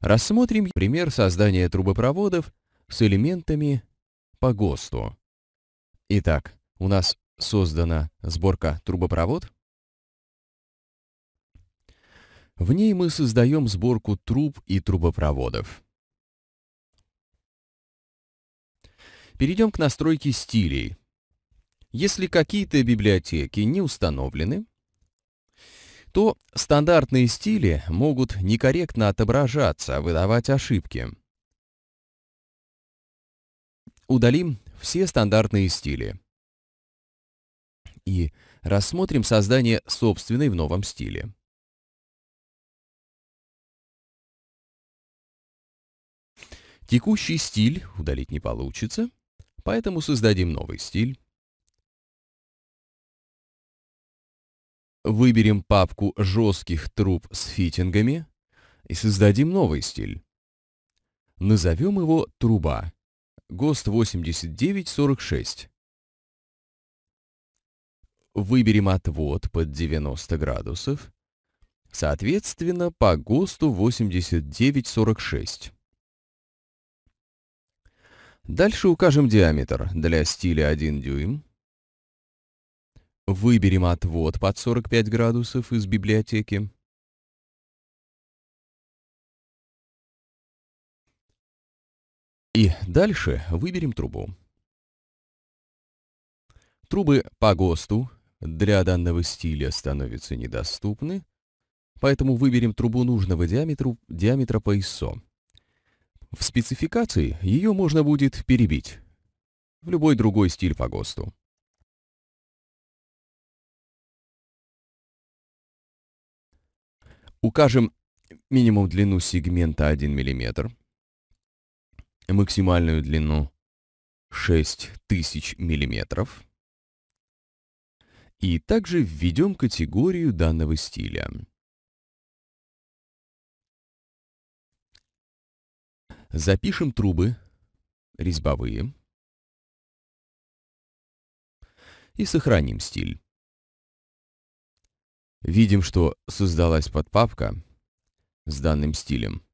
Рассмотрим пример создания трубопроводов с элементами по ГОСТу. Итак, у нас создана сборка трубопровод. В ней мы создаем сборку труб и трубопроводов. Перейдем к настройке стилей. Если какие-то библиотеки не установлены, то стандартные стили могут некорректно отображаться, выдавать ошибки. Удалим все стандартные стили. И рассмотрим создание собственной в новом стиле. Текущий стиль удалить не получится, поэтому создадим новый стиль. Выберем папку жестких труб с фитингами и создадим новый стиль. Назовем его «Труба». ГОСТ 8946. Выберем отвод под 90 градусов, соответственно, по ГОСТу 8946. Дальше укажем диаметр для стиля 1 дюйм, Выберем отвод под 45 градусов из библиотеки. И дальше выберем трубу. Трубы по ГОСТу для данного стиля становятся недоступны, поэтому выберем трубу нужного диаметру, диаметра по ISO. В спецификации ее можно будет перебить в любой другой стиль по ГОСТу. Укажем минимум длину сегмента 1 мм, максимальную длину 6000 мм, и также введем категорию данного стиля. Запишем трубы резьбовые и сохраним стиль. Видим, что создалась подпапка с данным стилем.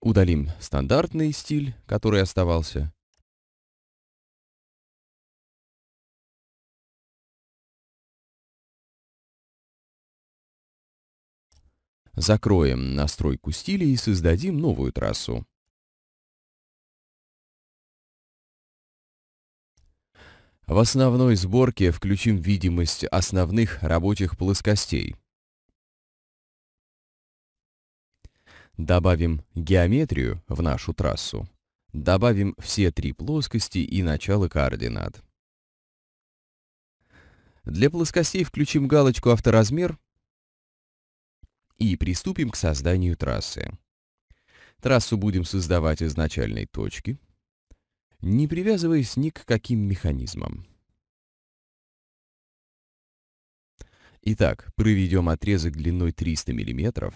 Удалим стандартный стиль, который оставался. Закроем настройку стиля и создадим новую трассу. В основной сборке включим видимость основных рабочих плоскостей. Добавим геометрию в нашу трассу. Добавим все три плоскости и начало координат. Для плоскостей включим галочку «Авторазмер» и приступим к созданию трассы. Трассу будем создавать из начальной точки – не привязываясь ни к каким механизмам. Итак, проведем отрезок длиной 300 мм.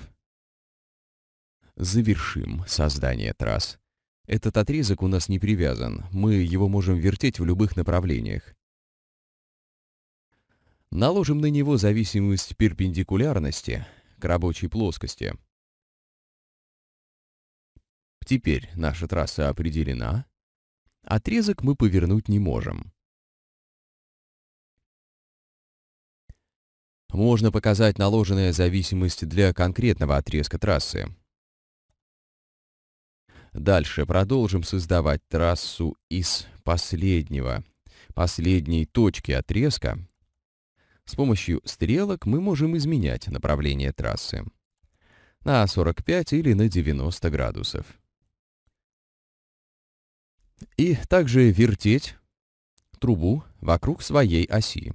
Завершим создание трасс. Этот отрезок у нас не привязан, мы его можем вертеть в любых направлениях. Наложим на него зависимость перпендикулярности к рабочей плоскости. Теперь наша трасса определена, Отрезок мы повернуть не можем. Можно показать наложенная зависимость для конкретного отрезка трассы. Дальше продолжим создавать трассу из последнего, последней точки отрезка. С помощью стрелок мы можем изменять направление трассы на 45 или на 90 градусов и также вертеть трубу вокруг своей оси.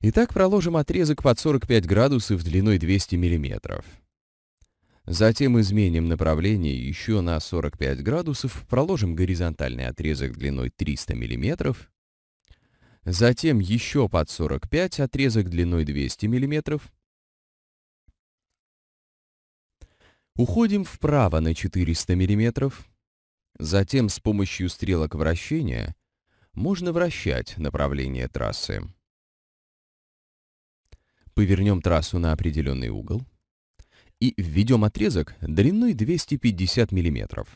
Итак, проложим отрезок под 45 градусов длиной 200 мм. Затем изменим направление еще на 45 градусов, проложим горизонтальный отрезок длиной 300 мм, затем еще под 45 отрезок длиной 200 мм. Уходим вправо на 400 миллиметров. Затем с помощью стрелок вращения можно вращать направление трассы. Повернем трассу на определенный угол и введем отрезок длиной 250 мм.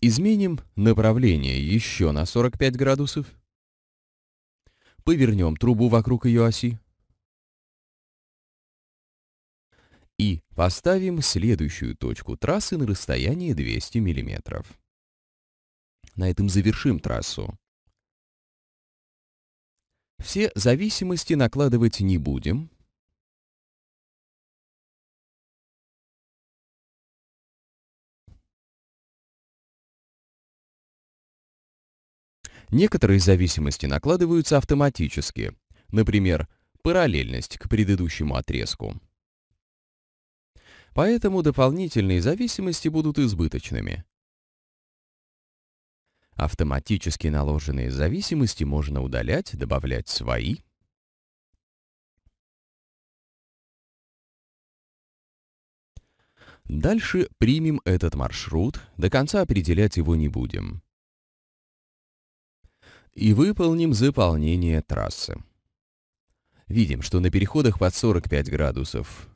Изменим направление еще на 45 градусов повернем трубу вокруг ее оси и поставим следующую точку трассы на расстоянии 200 мм. На этом завершим трассу. Все зависимости накладывать не будем, Некоторые зависимости накладываются автоматически, например, параллельность к предыдущему отрезку. Поэтому дополнительные зависимости будут избыточными. Автоматически наложенные зависимости можно удалять, добавлять свои. Дальше примем этот маршрут, до конца определять его не будем и выполним заполнение трассы. Видим, что на переходах под 45 градусов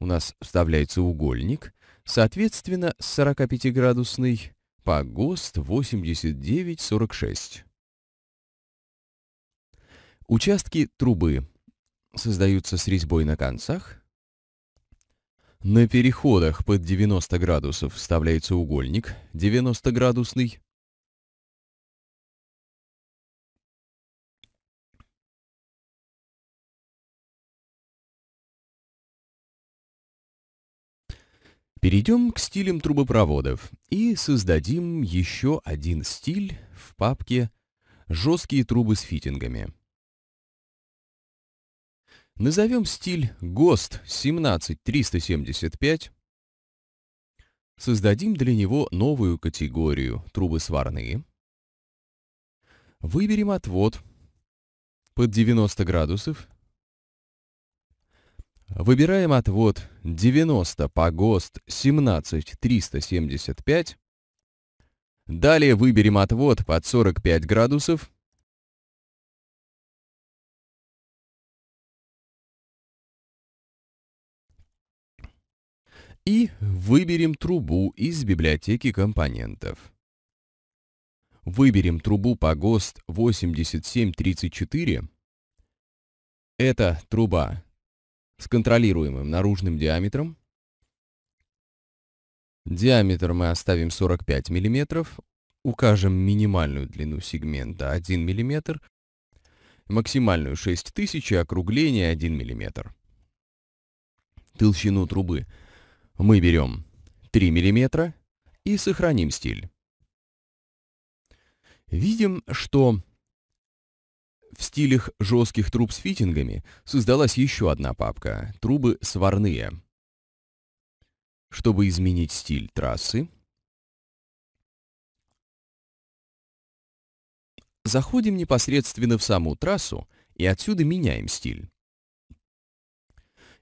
у нас вставляется угольник, соответственно, 45-градусный по ГОСТ 8946. Участки трубы создаются с резьбой на концах. На переходах под 90 градусов вставляется угольник 90-градусный Перейдем к стилям трубопроводов и создадим еще один стиль в папке «Жесткие трубы с фитингами». Назовем стиль ГОСТ 17375. Создадим для него новую категорию «Трубы сварные». Выберем отвод под 90 градусов Выбираем отвод 90 по ГОСТ 17375. Далее выберем отвод под 45 градусов. И выберем трубу из библиотеки компонентов. Выберем трубу по ГОСТ 8734. Это труба с контролируемым наружным диаметром. Диаметр мы оставим 45 мм, укажем минимальную длину сегмента 1 мм, максимальную 6000 округление 1 мм. Толщину трубы мы берем 3 мм и сохраним стиль. Видим, что в стилях жестких труб с фитингами создалась еще одна папка – трубы сварные. Чтобы изменить стиль трассы, заходим непосредственно в саму трассу и отсюда меняем стиль.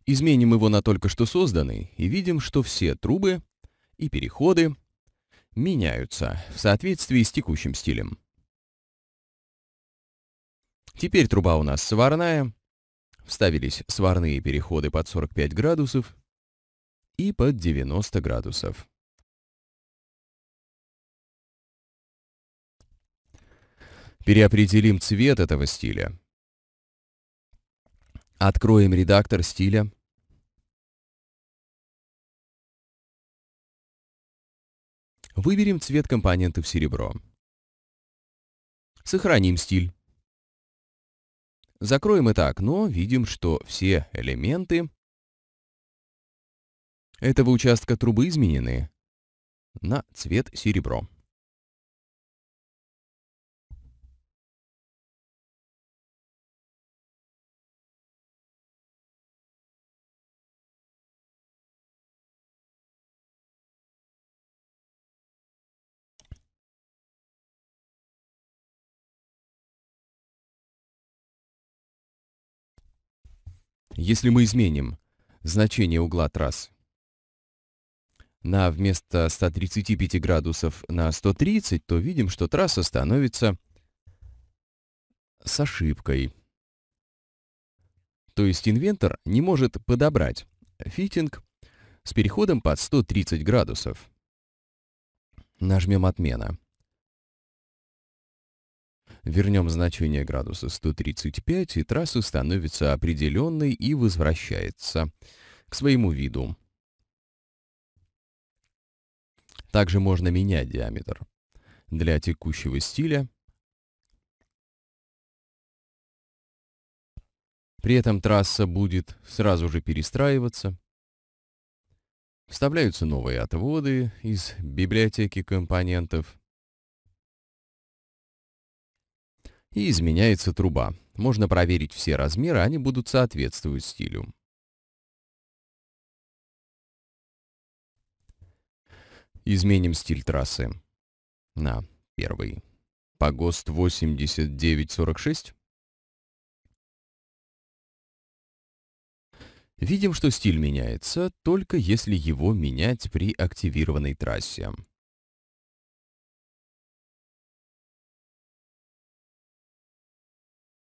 Изменим его на только что созданный и видим, что все трубы и переходы меняются в соответствии с текущим стилем. Теперь труба у нас сварная. Вставились сварные переходы под 45 градусов и под 90 градусов. Переопределим цвет этого стиля. Откроем редактор стиля. Выберем цвет компонентов серебро. Сохраним стиль. Закроем это окно, видим, что все элементы этого участка трубы изменены на цвет серебро. если мы изменим значение угла трассы на вместо 135 градусов на 130, то видим, что трасса становится с ошибкой. То есть инвентор не может подобрать фитинг с переходом под 130 градусов. Нажмем «Отмена». Вернем значение градуса 135, и трасса становится определенной и возвращается к своему виду. Также можно менять диаметр. Для текущего стиля При этом трасса будет сразу же перестраиваться. Вставляются новые отводы из библиотеки компонентов. и изменяется труба. Можно проверить все размеры, они будут соответствовать стилю. Изменим стиль трассы на первый. по ГОСТ 8946. Видим, что стиль меняется, только если его менять при активированной трассе.